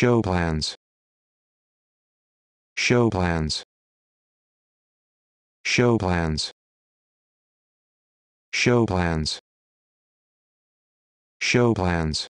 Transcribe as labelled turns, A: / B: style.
A: Show plans. Show plans. Show plans. Show plans. Show plans.